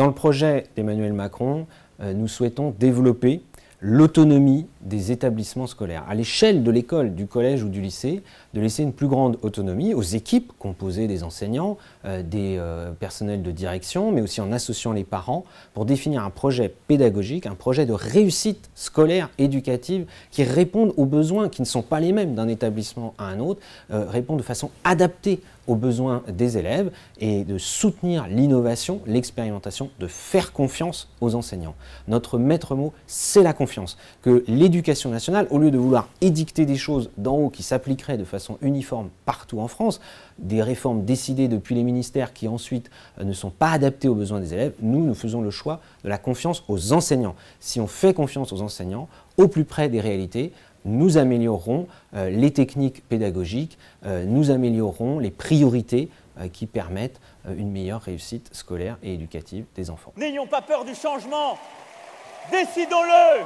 Dans le projet d'Emmanuel Macron, euh, nous souhaitons développer l'autonomie des établissements scolaires. À l'échelle de l'école, du collège ou du lycée, de laisser une plus grande autonomie aux équipes composées des enseignants, euh, des euh, personnels de direction, mais aussi en associant les parents pour définir un projet pédagogique, un projet de réussite scolaire, éducative, qui répondent aux besoins qui ne sont pas les mêmes d'un établissement à un autre, répondent de façon adaptée aux besoins des élèves et de soutenir l'innovation, l'expérimentation, de faire confiance aux enseignants. Notre maître mot, c'est la confiance. Que l'éducation nationale, au lieu de vouloir édicter des choses d'en haut qui s'appliqueraient de façon uniforme partout en France, des réformes décidées depuis les ministères qui ensuite euh, ne sont pas adaptées aux besoins des élèves, nous, nous faisons le choix de la confiance aux enseignants. Si on fait confiance aux enseignants, au plus près des réalités, nous améliorerons euh, les techniques pédagogiques, euh, nous améliorerons les priorités euh, qui permettent une meilleure réussite scolaire et éducative des enfants. N'ayons pas peur du changement, décidons-le